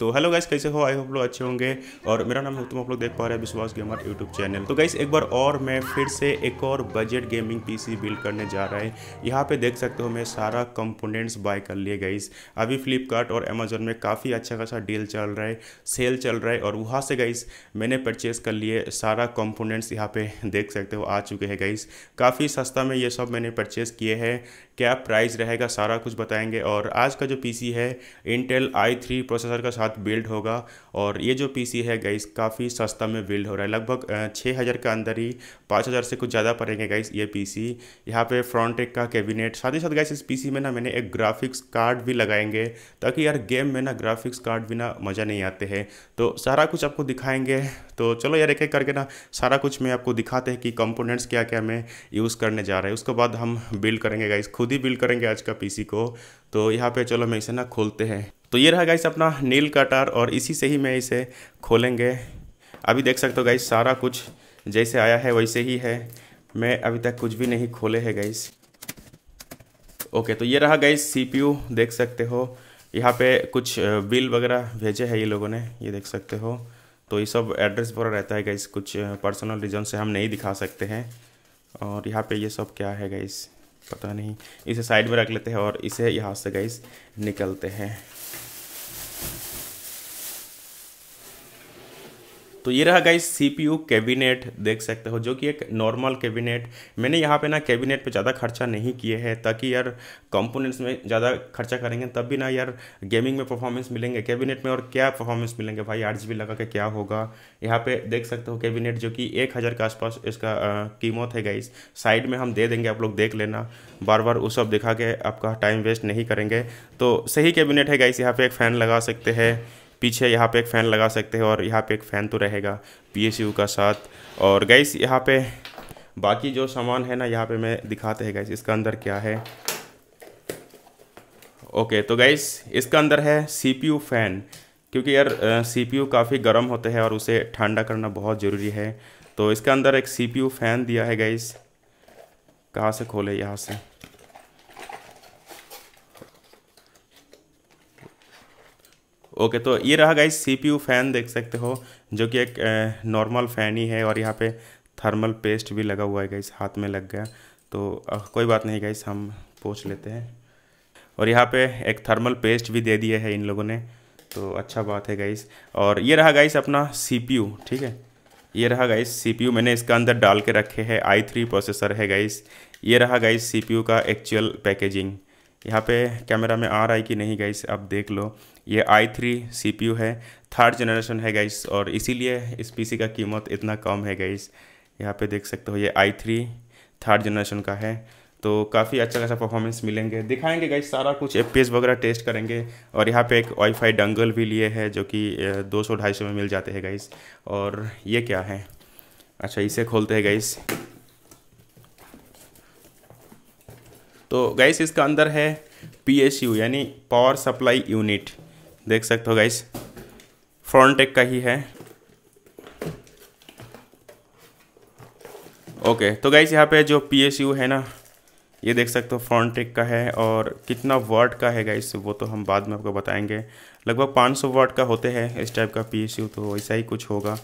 तो hello guys कैसे हो आई होप लोग अच्छे होंगे और मेरा नाम तुम आप लोग देख पा रहे हैं विश्वास गेमर यूट्यूब चैनल तो गाइस एक बार और मैं फिर से एक और बजट गेमिंग पीसी बिल्ड करने जा रहा है यहाँ पे देख सकते हो मैं सारा कंपोनेंट्स बाय कर लिए गाइस अभी फ्लिपकार्ट और अमेजोन में काफ़ी अच्छा खासा डील चल रहा है सेल चल रहा है और वहाँ से गाइस मैंने परचेज़ कर लिए सारा कॉम्पोनेंट्स यहाँ पर देख सकते हो आ चुके हैं गाइस काफ़ी सस्ता में ये सब मैंने परचेज़ किए हैं क्या प्राइस रहेगा सारा कुछ बताएंगे और आज का जो पीसी है इंटेल आई थ्री प्रोसेसर का साथ बिल्ड होगा और ये जो पीसी है गाइस काफ़ी सस्ता में बिल्ड हो रहा है लगभग छः हज़ार के अंदर ही पाँच हज़ार से कुछ ज़्यादा पड़ेंगे गाइस ये पीसी यहाँ पर फ्रंट एक का कैबिनेट साथ ही साथ गाइस इस पीसी में ना मैंने एक ग्राफिक्स कार्ड भी लगाएंगे ताकि यार गेम में ना ग्राफिक्स कार्ड भी ना मज़ा नहीं आते हैं तो सारा कुछ आपको दिखाएंगे तो चलो यार एक एक करके ना सारा कुछ मैं आपको दिखाते हैं कि कंपोनेंट्स क्या क्या मैं यूज़ करने जा रहा है उसके बाद हम बिल्ड करेंगे गाइस खुद ही बिल्ड करेंगे आज का पीसी को तो यहाँ पे चलो मैं इसे ना खोलते हैं तो ये रहा गाइस अपना नील कटर और इसी से ही मैं इसे खोलेंगे अभी देख सकते हो गाइस सारा कुछ जैसे आया है वैसे ही है मैं अभी तक कुछ भी नहीं खोले है गाइस ओके तो ये रहा गाइस सीपीयू देख सकते हो यहाँ पे कुछ बिल वगैरह भेजे हैं ये लोगों ने ये देख सकते हो तो ये सब एड्रेस पर रहता है गाइस कुछ पर्सनल रीजन से हम नहीं दिखा सकते हैं और यहाँ पे ये सब क्या है गाइस पता नहीं इसे साइड में रख लेते हैं और इसे यहाँ से गाइस निकलते हैं तो ये रहा गाइस सीपीयू कैबिनेट देख सकते हो जो कि एक नॉर्मल कैबिनेट मैंने यहाँ पे ना कैबिनेट पे ज़्यादा खर्चा नहीं किए हैं ताकि यार कंपोनेंट्स में ज़्यादा खर्चा करेंगे तब भी ना यार गेमिंग में परफॉर्मेंस मिलेंगे कैबिनेट में और क्या परफॉर्मेंस मिलेंगे भाई आठ जी लगा के क्या होगा यहाँ पे देख सकते हो कैबिनेट जो कि एक हज़ार के आसपास इसका कीमत है गाइस साइड में हम दे देंगे आप लोग देख लेना बार बार वो सब दिखा के आपका टाइम वेस्ट नहीं करेंगे तो सही कैबिनेट है गाइस यहाँ पे एक फ़ैन लगा सकते हैं पीछे यहाँ पे एक फ़ैन लगा सकते हैं और यहाँ पे एक फ़ैन तो रहेगा पी का साथ और गैस यहाँ पे बाकी जो सामान है ना यहाँ पे मैं दिखाते हैं गैस इसका अंदर क्या है ओके तो गैस इसका अंदर है सी फ़ैन क्योंकि यार सी पी काफ़ी गर्म होते हैं और उसे ठंडा करना बहुत ज़रूरी है तो इसके अंदर एक सी पी फ़ैन दिया है गैस कहाँ से खोले यहाँ से ओके तो ये रहा गाइस सीपीयू फ़ैन देख सकते हो जो कि एक नॉर्मल फ़ैन ही है और यहाँ पे थर्मल पेस्ट भी लगा हुआ है गाइस हाथ में लग गया तो आ, कोई बात नहीं गाइस हम पूछ लेते हैं और यहाँ पे एक थर्मल पेस्ट भी दे दिया है इन लोगों ने तो अच्छा बात है गाइस और ये रहा गाइस अपना सी ठीक है ये रहा गाइस सी मैंने इसका अंदर डाल के रखे है आई थ्री प्रोसेसर है गाइस ये रहा गाइस सी का एक्चुअल पैकेजिंग यहाँ पे कैमरा में आ रहा है कि नहीं गाइस आप देख लो ये I three C P U है थर्ड जनरेशन है गाइस और इसीलिए इस पी सी का कीमत इतना कम है गाइस यहाँ पे देख सकते हो ये आई थ्री थर्ड जनरेशन का है तो काफ़ी अच्छा खासा परफॉर्मेंस मिलेंगे दिखाएंगे गाइस सारा कुछ एफ वगैरह टेस्ट करेंगे और यहाँ पे एक वाईफाई डंगल भी लिए है जो कि दो सौ ढाई सौ में मिल जाते हैं गाइस और ये क्या है अच्छा इसे खोलते हैं गाइस तो गाइस इसका अंदर है पी यू यानी पावर सप्लाई यूनिट देख सकते हो गाइस फ्रॉन्टेक का ही है ओके तो गाइस यहाँ पे जो पी एस यू है ना ये देख सकते हो फ्रॉन्टेक का है और कितना वर्ड का है गाइस वो तो हम बाद में आपको बताएंगे लगभग 500 वर्ड का होते हैं इस टाइप का पी यू तो ऐसा ही कुछ होगा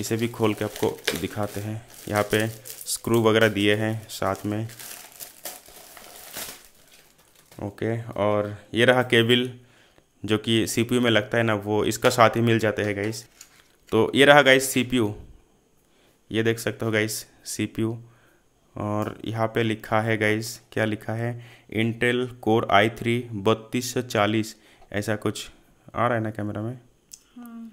इसे भी खोल के आपको दिखाते हैं यहाँ पे स्क्रू वगैरह दिए हैं साथ में ओके और ये रहा केबल जो कि सीपीयू में लगता है ना वो इसका साथ ही मिल जाते हैं गाइस तो ये रहा गाइस सीपीयू ये देख सकते हो गाइस सीपीयू और यहाँ पे लिखा है गाइस क्या लिखा है इंटेल कोर आई थ्री बत्तीस सौ चालीस ऐसा कुछ आ रहा है ना कैमरा में हाँ।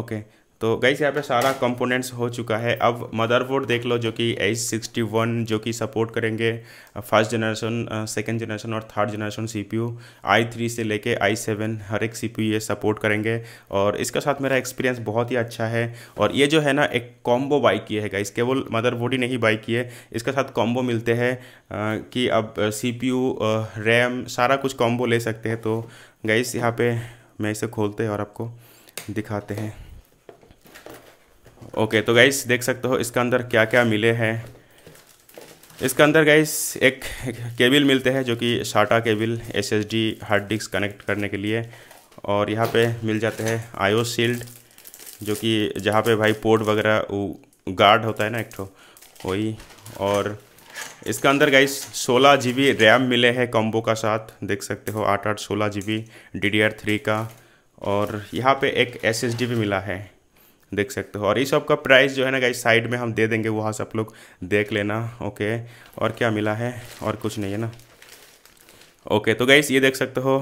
ओके okay, तो गई यहाँ पे सारा कंपोनेंट्स हो चुका है अब मदरबोर्ड देख लो जो कि एच सिक्सटी वन जो कि सपोर्ट करेंगे फर्स्ट जनरेशन सेकेंड जनरेशन और third generation C P U I three से लेके आई सेवन हर एक सी पी यू ये सपोर्ट करेंगे और इसके साथ मेरा एक्सपीरियंस बहुत ही अच्छा है और ये जो है ना एक कॉम्बो बाइक की है गाइस केवल मदरबोर्ड ही नहीं बाइक की है इसके साथ कॉम्बो मिलते हैं कि अब सी पी यू रैम सारा कुछ कॉम्बो ले सकते हैं तो गाइस यहाँ पर मैं इसे खोलते हैं और आपको दिखाते हैं ओके तो गाइस देख सकते हो इसके अंदर क्या क्या मिले हैं इसके अंदर गाइस एक केबल मिलते हैं जो कि SATA cables hard disk connect करने के लिए और यहाँ पे मिल जाते हैं आयो शील्ड जो कि जहाँ पे भाई पोर्ट वगैरह गार्ड होता है ना एक ठो वही और इसका अंदर गाइस सोलह जी रैम मिले हैं कॉम्बो का साथ देख सकते हो आठ आठ सोलह जी बी का और यहाँ पे एक एस भी मिला है देख सकते हो और इस सब का प्राइस जो है ना गाइस साइड में हम दे देंगे वहाँ से आप लोग देख लेना ओके और क्या मिला है और कुछ नहीं है ना ओके तो गाइस ये देख सकते हो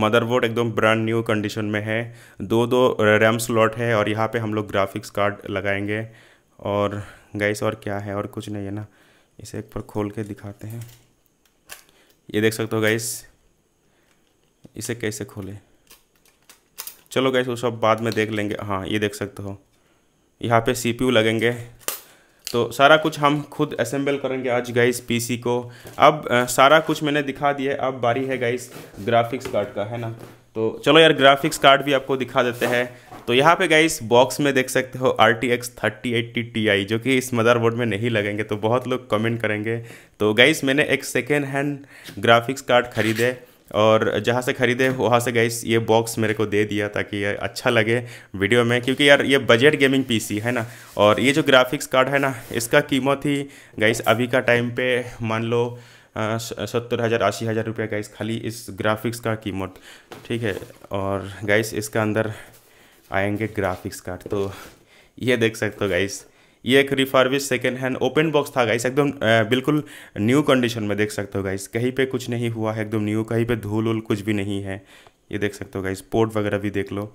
मदरबोर्ड एकदम ब्रांड न्यू कंडीशन में है दो दो रैम स्लॉट है और यहाँ पे हम लोग ग्राफिक्स कार्ड लगाएंगे और गाइस और क्या है और कुछ नहीं है ना इसे एक बार खोल के दिखाते हैं ये देख सकते हो गाइस इसे कैसे खोलें चलो गैस वो सब बाद में देख लेंगे हाँ ये देख सकते हो यहाँ पे सीपीयू लगेंगे तो सारा कुछ हम खुद असेंबल करेंगे आज गाइस पीसी को अब आ, सारा कुछ मैंने दिखा दिया अब बारी है गाइस ग्राफिक्स कार्ड का है ना तो चलो यार ग्राफिक्स कार्ड भी आपको दिखा देते हैं तो यहाँ पे गाइस बॉक्स में देख सकते हो R T X thirty eighty T I जो कि इस मदरबोर्ड में नहीं लगेंगे तो बहुत लोग कमेंट करेंगे तो गाइस मैंने एक सेकेंड हैंड ग्राफिक्स कार्ड खरीदे और जहाँ से ख़रीदे वहाँ से गई ये बॉक्स मेरे को दे दिया ताकि ये अच्छा लगे वीडियो में क्योंकि यार ये बजट गेमिंग पीसी है ना और ये जो ग्राफिक्स कार्ड है ना इसका कीमत ही गाइस अभी का टाइम पे मान लो सत्तर हज़ार अस्सी हज़ार रुपये गाइस खाली इस ग्राफिक्स का कीमत ठीक है और गाइस इसका अंदर आएंगे ग्राफिक्स कार्ड तो ये देख सकते हो गाइस ये एक refurbish second hand open box था गाइस एकदम बिल्कुल न्यू कंडीशन में देख सकते हो गाइस कहीं पे कुछ नहीं हुआ है एकदम न्यू कहीं पे धूल उल कुछ भी नहीं है ये देख सकते हो गाइस पोर्ट वगैरह भी देख लो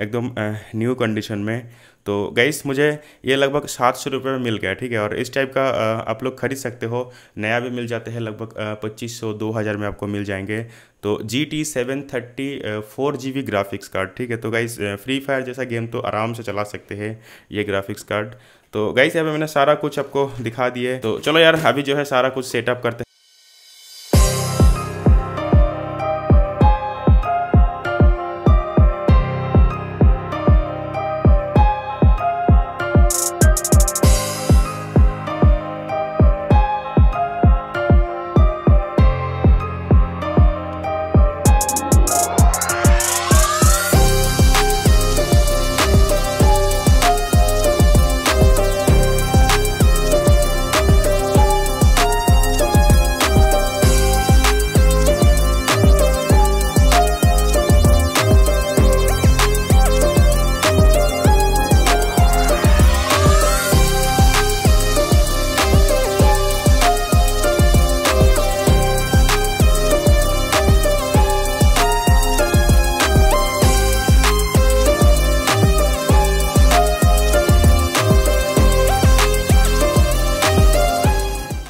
एकदम न्यू कंडीशन में तो गाइस मुझे ये लगभग सात सौ रुपये में मिल गया ठीक है और इस टाइप का आप लोग खरीद सकते हो नया भी मिल जाते हैं लगभग पच्चीस सौ दो हज़ार में आपको मिल जाएंगे तो G T seven thirty four G B graphics card ठीक है तो गाइस फ्री फायर जैसा गेम तो आराम से चला सकते हैं ये ग्राफिक्स कार्ड तो गाइस यहाँ पे मैंने सारा कुछ आपको दिखा दिए तो चलो यार अभी जो है सारा कुछ सेटअप करते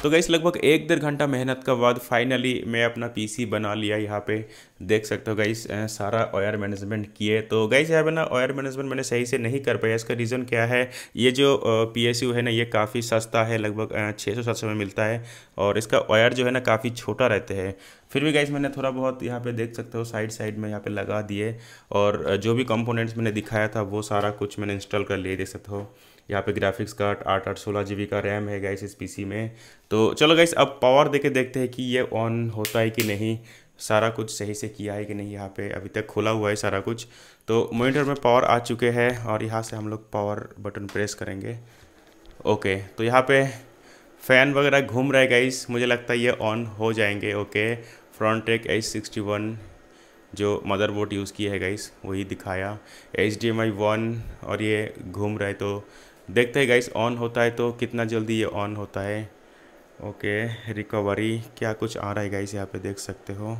तो गई लगभग एक डेढ़ घंटा मेहनत के बाद फाइनली मैं अपना पीसी बना लिया यहाँ पे देख सकते हो गई सारा ऑयर मैनेजमेंट किए तो गई यहाँ पर ना ऑयर मैनेजमेंट मैंने सही से नहीं कर पाया इसका रीज़न क्या है ये जो पी है ना ये काफ़ी सस्ता है लगभग छः सौ सात सौ में मिलता है और इसका ऑयर जो है ना काफ़ी छोटा रहते हैं फिर भी गाइस मैंने थोड़ा बहुत यहाँ पे देख सकते हो साइड साइड में यहाँ पे लगा दिए और जो भी कंपोनेंट्स मैंने दिखाया था वो सारा कुछ मैंने इंस्टॉल कर लिए देख सकते हो यहाँ पे ग्राफिक्स कार्ड आठ आठ सोलह जी का रैम है गाइस इस पीसी में तो चलो गाइस अब पावर दे के देखते हैं कि ये ऑन होता है कि नहीं सारा कुछ सही से किया है कि नहीं यहाँ पे अभी तक खुला हुआ है सारा कुछ तो मोनीटर में पावर आ चुके हैं और यहाँ से हम लोग पावर बटन प्रेस करेंगे ओके तो यहाँ पे फ़ैन वगैरह घूम रहा है गाइस मुझे लगता है ये ऑन हो जाएंगे ओके फ्रंट एक एच सिक्सटी वन जो मदरबोर्ड यूज़ की है गाइस वही दिखाया H D M I one और ये घूम रहा है तो देखते हैं गाइस ऑन होता है तो कितना जल्दी ये ऑन होता है ओके रिकवरी क्या कुछ आ रहा है गाइस यहाँ पे देख सकते हो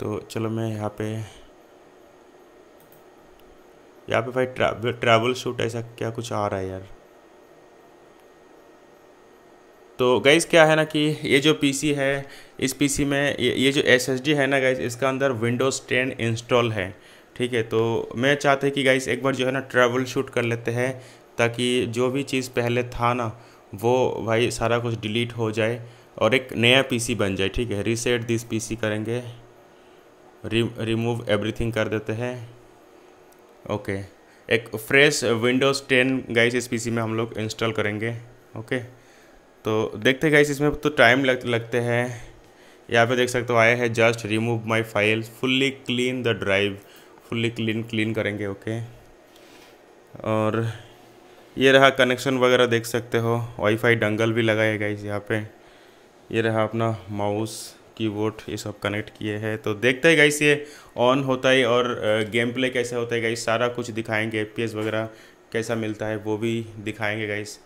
तो चलो मैं यहाँ पे यहाँ पे भाई ट्रा, ट्रैवल शूट ऐसा क्या कुछ आ रहा है यार तो गैस क्या है ना कि ये जो पीसी है इस पीसी में ये, ये जो एसएसडी है ना गैस इसका अंदर विंडोज़ टेन इंस्टॉल है ठीक है तो मैं चाहते कि गाइस एक बार जो है ना ट्रैवल शूट कर लेते हैं ताकि जो भी चीज़ पहले था ना वो भाई सारा कुछ डिलीट हो जाए और एक नया पीसी बन जाए ठीक है रीसेट दिस पीसी करेंगे रिमूव एवरीथिंग कर देते हैं ओके एक फ्रेश विंडोज़ टेन गाइस इस पीसी में हम लोग इंस्टॉल करेंगे ओके तो देखते गाइस इसमें तो टाइम लग, लगते हैं यहाँ पे देख सकते हो आया है just remove my file fully clean the drive fully clean clean करेंगे ओके और ये रहा कनेक्शन वगैरह देख सकते हो वाईफाई डंगल भी लगाएगा इस यहाँ पे ये रहा अपना माउस कीबोर्ड ये सब कनेक्ट किए हैं तो देखते हैं गाइस ये ऑन होता है और गेम प्ले कैसे होता है गाइस सारा कुछ दिखाएंगे एफपीएस वगैरह कैसा मिलता है वो भी दिखाएंगे गाइस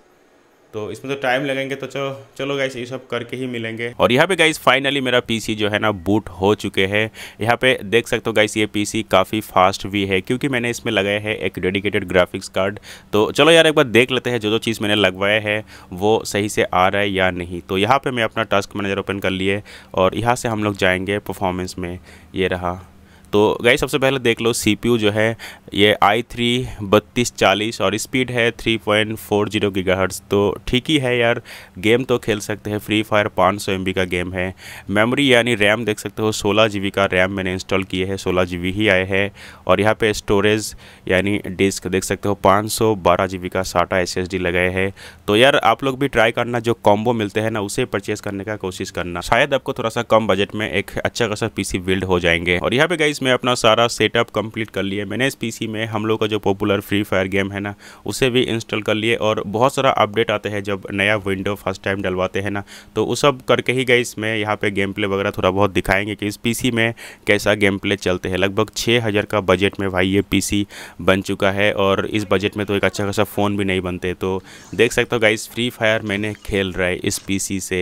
तो इसमें तो टाइम लगेंगे तो चलो चलो गाइस ये सब करके ही मिलेंगे और यहाँ पे गाइस फाइनली मेरा पीसी जो है ना बूट हो चुके हैं यहाँ पे देख सकते हो गाइस ये पीसी काफ़ी फास्ट भी है क्योंकि मैंने इसमें लगाया है एक डेडिकेटेड ग्राफिक्स कार्ड तो चलो यार एक बार देख लेते हैं जो जो चीज़ मैंने लगवाया है वो सही से आ रहा है या नहीं तो यहाँ पर मैं अपना टास्क मैनेजर ओपन कर लिए और यहाँ से हम लोग जाएँगे परफॉर्मेंस में ये रहा तो गई सबसे पहले देख लो सीपीयू जो है ये आई थ्री बत्तीस चालीस और स्पीड है three point four zero gigahertz तो ठीक ही है यार गेम तो खेल सकते हैं फ्री फायर पाँच सौ एम बी का गेम है मेमोरी यानी रैम देख सकते हो सोलह जी बी का रैम मैंने इंस्टॉल किए है सोलह जी बी ही आए हैं और यहाँ पे स्टोरेज यानी डिस्क देख सकते हो पाँच सौ बारह जी बी का साटा एस एस डी लगाए है तो यार आप लोग भी ट्राई करना जो कॉम्बो मिलते हैं ना उसे परचेज़ करने का कोशिश करना शायद आपको थोड़ा सा कम बजट में एक अच्छा खासा पी सी बिल्ड हो जाएंगे और यहाँ पे गई इसमें अपना सारा सेटअप कंप्लीट कर लिए मैंने इस पीसी में हम लोग का जो पॉपुलर फ्री फायर गेम है ना उसे भी इंस्टॉल कर लिए और बहुत सारा अपडेट आते हैं जब नया विंडो फर्स्ट टाइम डलवाते हैं ना तो वो सब करके ही गए इसमें यहाँ पर गेम प्ले वगैरह थोड़ा बहुत दिखाएंगे कि इस पी में कैसा गेम प्ले चलते हैं लगभग छः हज़ार का बजट में भाई ये पी बन चुका है और इस बजट में तो एक अच्छा खासा फ़ोन भी नहीं बनते तो देख सकते हो गाइस फ्री फायर मैंने खेल रहा है इस पी से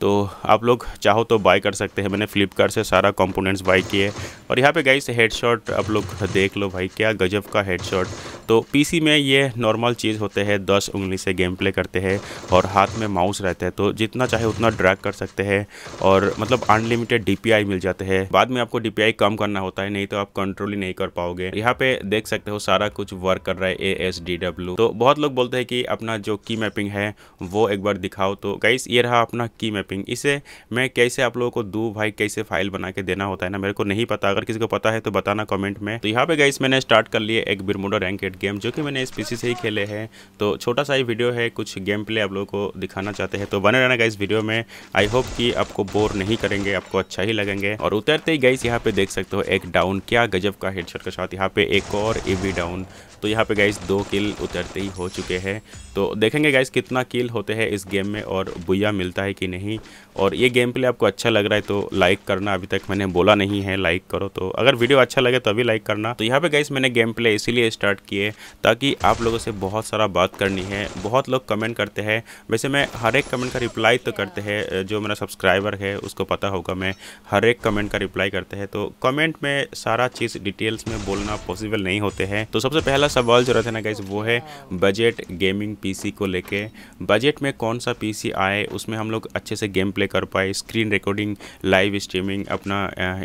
तो आप लोग चाहो तो बाई कर सकते हैं मैंने फ्लिपकार्ट से सारा कंपोनेंट्स बाई किए और यहाँ पे गाइस हेडशॉट आप लोग देख लो भाई क्या गजब का हेडशॉट तो पीसी में ये नॉर्मल चीज़ होते हैं दस उंगली से गेम प्ले करते हैं और हाथ में माउस रहते हैं तो जितना चाहे उतना ड्रैग कर सकते हैं और मतलब अनलिमिटेड डी मिल जाते हैं बाद में आपको डी कम करना होता है नहीं तो आप कंट्रोल ही नहीं कर पाओगे यहाँ पर देख सकते हो सारा कुछ वर्क कर रहा है ए एस डी डब्ल्यू तो बहुत लोग बोलते हैं कि अपना जो की मैपिंग है वो एक बार दिखाओ तो गाइस ये रहा अपना की मैपिंग टाइपिंग इसे मैं कैसे आप लोगों को दो भाई कैसे फाइल बना के देना होता है ना मेरे को नहीं पता अगर किसी को पता है तो बताना कॉमेंट में तो यहाँ पे गाइस मैंने स्टार्ट कर लिए एक बिरमुडो रैंकेड गेम जो कि मैंने इस पीसी से ही खेले हैं तो छोटा सा ही वीडियो है कुछ गेम प्ले आप लोगों को दिखाना चाहते हैं तो बने रहना गाइस वीडियो में आई होप कि आपको बोर नहीं करेंगे आपको अच्छा ही लगेंगे और उतरते ही गाइस यहाँ पे देख सकते हो एक डाउन क्या गजब का हेडशॉट के साथ यहाँ पे एक और ए डाउन तो यहाँ पे गाइस दो किल उतरते ही हो चुके हैं तो देखेंगे गाइस कितना किल होते हैं इस गेम में और बुया मिलता है कि नहीं और ये गेम प्ले आपको अच्छा लग रहा है तो लाइक करना अभी तक मैंने बोला नहीं है लाइक करो तो अगर वीडियो अच्छा लगे तभी लाइक करना तो यहाँ पे गाइस मैंने गेम प्ले इसीलिए स्टार्ट किए ताकि आप लोगों से बहुत सारा बात करनी है बहुत लोग कमेंट करते हैं वैसे मैं हर एक कमेंट का रिप्लाई तो करते हैं जो मेरा सब्सक्राइबर है उसको पता होगा मैं हर एक कमेंट का रिप्लाई करते हैं तो कमेंट में सारा चीज़ डिटेल्स में बोलना पॉसिबल नहीं होते हैं तो सबसे पहला पहला सवाल जो रहता है ना गाइज वो है बजट गेमिंग पीसी को लेके बजट में कौन सा पीसी आए उसमें हम लोग अच्छे से गेम प्ले कर पाए स्क्रीन रिकॉर्डिंग लाइव स्ट्रीमिंग अपना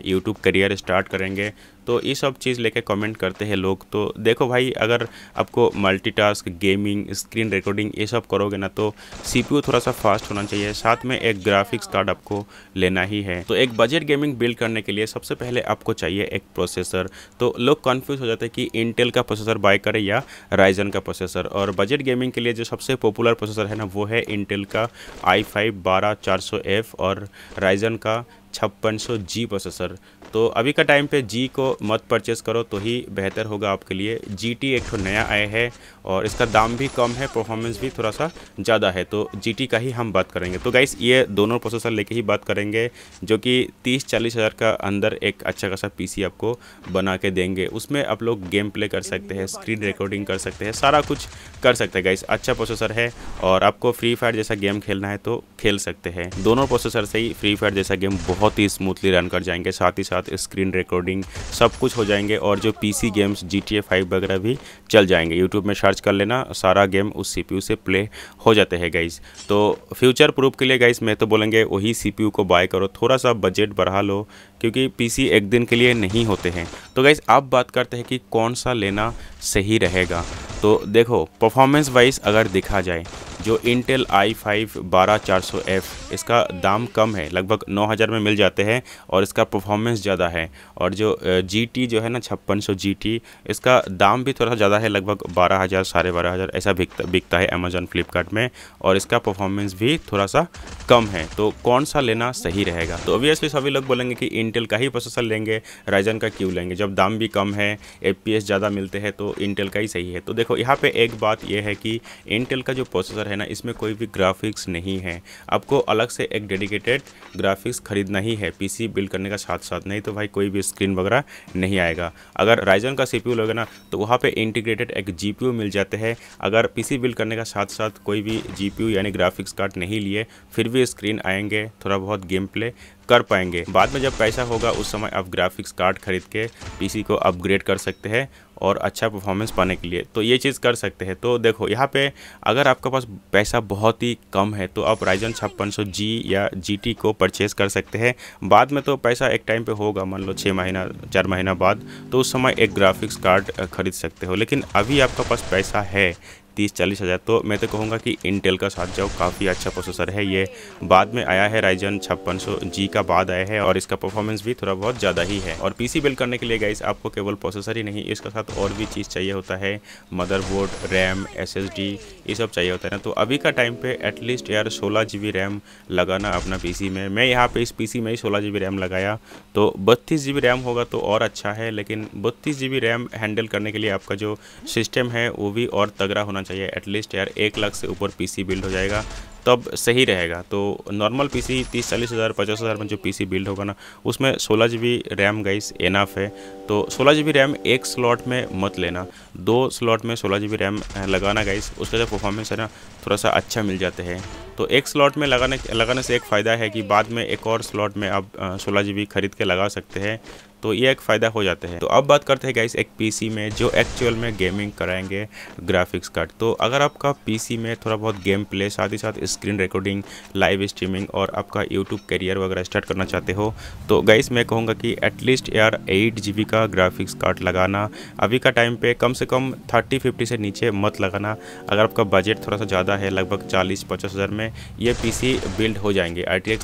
यूट्यूब करियर स्टार्ट करेंगे तो ये सब चीज़ लेके कमेंट करते हैं लोग तो देखो भाई अगर आपको मल्टीटास्क गेमिंग स्क्रीन रिकॉर्डिंग ये सब करोगे ना तो सीपीयू थोड़ा सा फास्ट होना चाहिए साथ में एक ग्राफिक्स कार्ड आपको लेना ही है तो एक बजट गेमिंग बिल्ड करने के लिए सबसे पहले आपको चाहिए एक प्रोसेसर तो लोग कन्फ्यूज़ हो जाते हैं कि इंटेल का प्रोसेसर बाय करें या राइजन का प्रोसेसर और बजट गेमिंग के लिए जो सबसे पॉपुलर प्रोसेसर है ना वो है इंटेल का आई फाइव बारह चार सौ एफ और राइजन का छप्पन जी प्रोसेसर तो अभी का टाइम पे जी को मत परचेस करो तो ही बेहतर होगा आपके लिए जी टी एक तो नया आया है और इसका दाम भी कम है परफॉर्मेंस भी थोड़ा सा ज़्यादा है तो जी टी का ही हम बात करेंगे तो गाइस ये दोनों प्रोसेसर लेके ही बात करेंगे जो कि तीस चालीस हज़ार का अंदर एक अच्छा खासा पी सी आपको बना के देंगे उसमें आप लोग गेम प्ले कर सकते हैं स्क्रीन रिकॉर्डिंग कर सकते हैं सारा कुछ कर सकते हैं गाइस अच्छा प्रोसेसर है और आपको फ्री फायर जैसा गेम खेलना है तो खेल सकते हैं दोनों प्रोसेसर से ही फ्री फायर जैसा गेम बहुत बहुत ही स्मूथली रन कर जाएंगे साथ ही साथ स्क्रीन रिकॉर्डिंग सब कुछ हो जाएंगे और जो पीसी गेम्स जी टी वगैरह भी चल जाएंगे यूट्यूब में सर्च कर लेना सारा गेम उस सी से प्ले हो जाते हैं गाइज तो फ्यूचर प्रूफ के लिए गाइज मैं तो बोलेंगे वही सी को बाय करो थोड़ा सा बजट बढ़ा लो क्योंकि पीसी एक दिन के लिए नहीं होते हैं तो गाइज़ आप बात करते हैं कि कौन सा लेना सही रहेगा तो देखो परफॉर्मेंस वाइज अगर देखा जाए जो इंटेल आई फाइव बारह चार सौ एफ़ इसका दाम कम है लगभग नौ हज़ार में मिल जाते हैं और इसका परफॉर्मेंस ज़्यादा है और जो जी टी जो है ना छप्पन सौ जी टी इसका दाम भी थोड़ा सा ज़्यादा है लगभग बारह हज़ार साढ़े बारह हज़ार ऐसा बिकता बिकता है अमेज़ोन फ्लिपकार्ट में और इसका परफॉर्मेंस भी थोड़ा सा कम है तो कौन सा लेना सही रहेगा तो ओबियसली सभी लोग बोलेंगे कि इंटेल का ही प्रोसेसर लेंगे राइजन का क्यों लेंगे जब दाम भी कम है एफ ज़्यादा मिलते हैं तो इंटेल का ही सही है तो देखो यहाँ पे एक बात यह है कि इंटेल का जो प्रोसेसर है ना इसमें कोई भी ग्राफिक्स नहीं है आपको अलग से एक डेडिकेटेड ग्राफिक्स ख़रीदना ही है पी बिल्ड करने का साथ साथ नहीं तो भाई कोई भी स्क्रीन वगैरह नहीं आएगा अगर राइजन का सी लोगे ना तो वहाँ पर इंटीग्रेटेड एक जी मिल जाते हैं अगर पी बिल्ड करने का साथ साथ कोई भी जी यानी ग्राफिक्स कार्ड नहीं लिए फिर भी स्क्रीन आएंगे थोड़ा बहुत गेम प्ले कर पाएंगे बाद में जब पैसा होगा उस समय आप ग्राफिक्स कार्ड खरीद के पीसी को अपग्रेड कर सकते हैं और अच्छा परफॉर्मेंस पाने के लिए तो ये चीज़ कर सकते हैं तो देखो यहाँ पे अगर आपके पास पैसा बहुत ही कम है तो आप राइजन छप्पन सौ जी या जी को परचेज़ कर सकते हैं बाद में तो पैसा एक टाइम पे होगा मान लो छः महीना चार महीना बाद तो उस समय एक ग्राफिक्स कार्ड खरीद सकते हो लेकिन अभी आपका पास पैसा है तीस चालीस हज़ार तो मैं तो कहूँगा कि इंटेल का साथ जाओ काफ़ी अच्छा प्रोसेसर है ये बाद में आया है राइजन छप्पन जी का बाद आया है और इसका परफॉर्मेंस भी थोड़ा बहुत ज़्यादा ही है और पीसी बिल्ड करने के लिए गाइस आपको केवल प्रोसेसर ही नहीं इसके साथ और भी चीज़ चाहिए होता है मदरबोर्ड रैम एस ये सब चाहिए होता है ना तो अभी का टाइम पर एटलीस्ट यार सोलह जी रैम लगाना अपना पी में मैं यहाँ पर इस पी में ही सोलह जी रैम लगाया तो बत्तीस जी रैम होगा तो और अच्छा है लेकिन बत्तीस जी रैम हैंडल करने के लिए आपका जो सिस्टम है वो भी और तगड़ा होना चाहिए एटलीस्ट यार एक लाख से ऊपर पीसी बिल्ड हो जाएगा तब सही रहेगा तो नॉर्मल पीसी तीस चालीस हज़ार पचास हज़ार में जो पीसी बिल्ड होगा ना उसमें सोलह G B RAM guys enough है तो सोलह जी बी रैम एक स्लॉट में मत लेना दो स्लॉट में सोलह जी बी रैम लगाना गाइस उसका जो परफॉर्मेंस है ना थोड़ा सा अच्छा मिल जाते हैं तो एक स्लॉट में लगाने लगाने से एक फ़ायदा है कि बाद में एक और स्लॉट में आप सोलह जी बी खरीद के लगा सकते हैं तो ये एक फ़ायदा हो जाता है तो अब बात करते हैं गाइस एक पीसी में जो एक्चुअल में गेमिंग कराएंगे ग्राफिक्स कार्ड तो अगर आपका पीसी में थोड़ा बहुत गेम प्ले साथ ही साथ स्क्रीन रिकॉर्डिंग लाइव स्ट्रीमिंग और आपका यूट्यूब करियर वगैरह स्टार्ट करना चाहते हो तो गाइस मैं कहूँगा कि एटलीस्ट यार एट जी का ग्राफिक्स कार्ड लगाना अभी का टाइम पर कम से कम थर्टी फिफ्टी से नीचे मत लगाना अगर आपका बजट थोड़ा सा ज़्यादा है लगभग चालीस पचास हज़ार में ये पी बिल्ड हो जाएंगे आई टी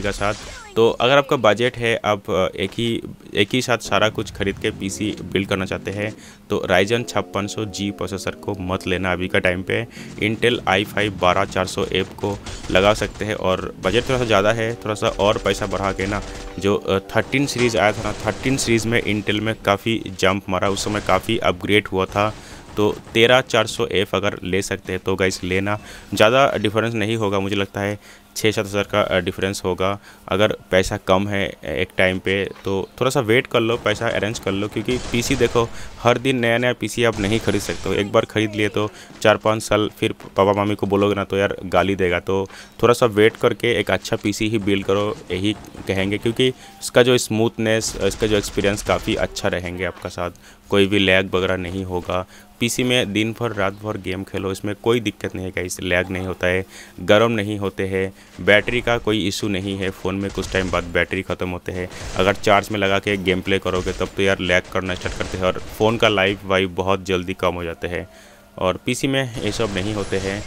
का साथ तो अगर आपका बजट है आप एक ही एक ही साथ सारा कुछ खरीद के पीसी बिल्ड करना चाहते हैं तो राइजन छप्पन सौ जी प्रोसेसर को मत लेना अभी का टाइम पे इंटेल आई फाइव बारह चार सौ एप को लगा सकते हैं और बजट थोड़ा सा ज़्यादा है थोड़ा सा और पैसा बढ़ा के ना जो थर्टीन सीरीज़ आया था ना थर्टीन सीरीज़ में इंटेल में काफ़ी जंप मारा उस समय काफ़ी अपग्रेड हुआ था तो तेरह चार सौ एफ अगर ले सकते हैं तो गाइस लेना ज़्यादा डिफरेंस नहीं होगा मुझे लगता है छः सात हज़ार का डिफरेंस होगा अगर पैसा कम है एक टाइम पे तो थोड़ा सा वेट कर लो पैसा अरेंज कर लो क्योंकि पीसी देखो हर दिन नया नया पीसी आप नहीं खरीद सकते हो एक बार ख़रीद लिए तो चार पाँच साल फिर पापा मम्मी को बोलोगे ना तो यार गाली देगा तो थोड़ा सा वेट करके एक अच्छा पी ही बिल्ड करो यही कहेंगे क्योंकि इसका जो स्मूथनेस इसका जो एक्सपीरियंस काफ़ी अच्छा रहेंगे आपका साथ कोई भी लैग वगैरह नहीं होगा पीसी में दिन भर रात भर गेम खेलो इसमें कोई दिक्कत नहीं है गाइस लैग नहीं होता है गर्म नहीं होते हैं बैटरी का कोई इशू नहीं है फ़ोन में कुछ टाइम बाद बैटरी ख़त्म होते हैं अगर चार्ज में लगा के गेम प्ले करोगे तब तो यार लैग करना स्टार्ट करते हैं और फ़ोन का लाइफ वाइफ बहुत जल्दी कम हो जाते हैं और पीसी में ये सब नहीं होते हैं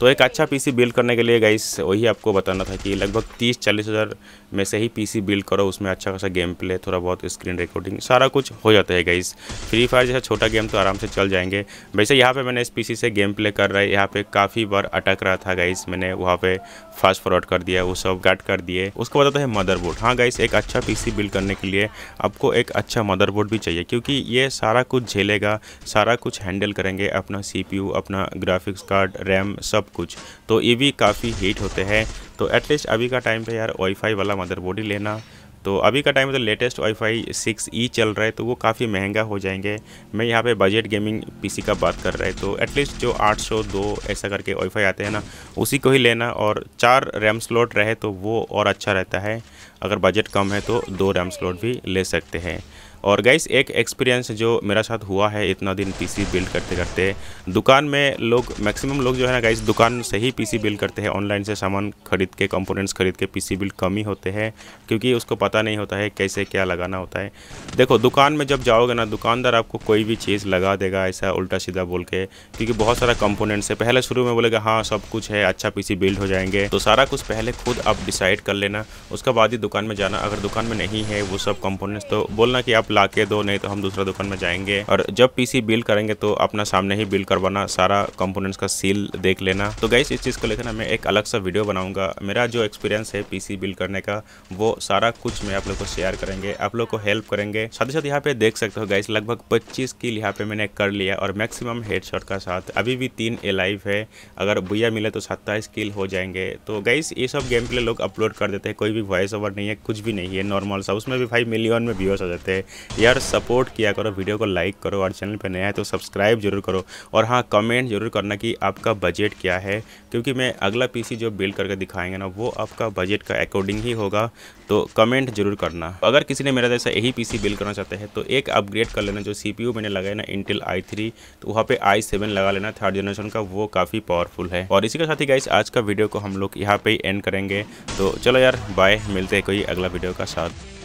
तो एक अच्छा पीसी बिल्ड करने के लिए गाइस वही आपको बताना था कि लगभग तीस चालीस हज़ार में से ही पीसी बिल्ड करो उसमें अच्छा खासा गेम प्ले थोड़ा बहुत स्क्रीन रिकॉर्डिंग सारा कुछ हो जाता है गाइस फ्री फायर जैसा छोटा गेम तो आराम से चल जाएंगे वैसे यहाँ पर मैंने इस पी से गेम प्ले कर रहा है यहाँ पर काफ़ी बार अटक रहा था गाइस मैंने वहाँ पर फास्ट फॉरवर्ड कर दिया वो सब गार्ड कर दिए उसको बताते हैं मदरबोर्ड हाँ गाइस एक अच्छा पीसी बिल्ड करने के लिए आपको एक अच्छा मदरबोर्ड भी चाहिए क्योंकि ये सारा कुछ झेलेगा सारा कुछ हैंडल करेंगे अपना यू अपना ग्राफिक्स कार्ड रैम सब कुछ तो ये भी काफ़ी हीट होते हैं तो एटलीस्ट अभी का टाइम पे यार वाईफाई वाला मदरबोर्ड ही लेना तो अभी का टाइम तो latest Wi-Fi six E चल रहा है तो वो काफ़ी महंगा हो जाएंगे मैं यहाँ पे बजट गेमिंग पीसी का बात कर रहा है तो एटलीस्ट जो 802 ऐसा करके वाईफाई आते हैं ना उसी को ही लेना और चार रैम स्लॉट रहे तो वो और अच्छा रहता है अगर बजट कम है तो दो रैम स्लॉट भी ले सकते हैं और गाइस एक एक्सपीरियंस जो मेरा साथ हुआ है इतना दिन पीसी बिल्ड करते करते दुकान में लोग मैक्सिमम लोग जो है ना गाइस दुकान से ही पीसी बिल्ड करते हैं ऑनलाइन से सामान खरीद के कंपोनेंट्स खरीद के पीसी बिल्ड कम ही होते हैं क्योंकि उसको पता नहीं होता है कैसे क्या लगाना होता है देखो दुकान में जब जाओगे ना दुकानदार आपको कोई भी चीज़ लगा देगा ऐसा उल्टा सीधा बोल के क्योंकि बहुत सारा कंपोनेंट्स है पहले शुरू में बोलेगा हाँ सब कुछ है अच्छा पीसी बिल्ड हो जाएंगे तो सारा कुछ पहले खुद आप डिसाइड कर लेना उसके बाद ही दुकान में जाना अगर दुकान में नहीं है वो सब कंपोनेंट्स तो बोलना कि आप ला के दो नहीं तो हम दूसरा दुकान में जाएंगे और जब पीसी बिल करेंगे तो अपना सामने ही बिल करवाना सारा कंपोनेंट्स का सील देख लेना तो गाइस इस चीज़ को लेकर मैं एक अलग सा वीडियो बनाऊंगा मेरा जो एक्सपीरियंस है पीसी बिल करने का वो सारा कुछ मैं आप लोग को शेयर करेंगे आप लोग को हेल्प करेंगे साथ ही साथ यहाँ पे देख सकते हो गाइस लगभग पच्चीस किल यहाँ पे मैंने कर लिया और मैक्सिमम हेडशॉट का साथ अभी भी तीन एलाइव है अगर भैया मिले तो सत्ताईस किल हो जाएंगे तो गाइस ये सब गेम प्ले लोग अपलोड कर देते हैं कोई भी वॉइस ओवर नहीं है कुछ भी नहीं है नॉर्मल सा उसमें भी फाइव मिलियन में व्यूअर्स आ जाते हैं यार सपोर्ट किया करो वीडियो को लाइक करो और चैनल पर नया है तो सब्सक्राइब जरूर करो और हाँ कमेंट जरूर करना कि आपका बजट क्या है क्योंकि मैं अगला पीसी जो बिल्ड करके दिखाएंगे ना वो आपका बजट का अकॉर्डिंग ही होगा तो कमेंट जरूर करना अगर किसी ने मेरा जैसा यही पीसी बिल्ड करना चाहते हैं तो एक अपग्रेड कर लेना जो सीपीयू मैंने लगाया ना इंटेल आई थ्री तो वहाँ पे आई सेवन लगा लेना थर्ड जनरेशन का वो काफ़ी पावरफुल है और इसी के साथ ही गाइस आज का वीडियो को हम लोग यहाँ पे एंड करेंगे तो चलो यार बाय मिलते हैं कोई अगला वीडियो का साथ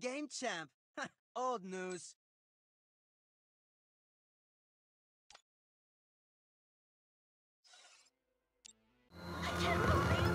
game champ. Old news. I can't believe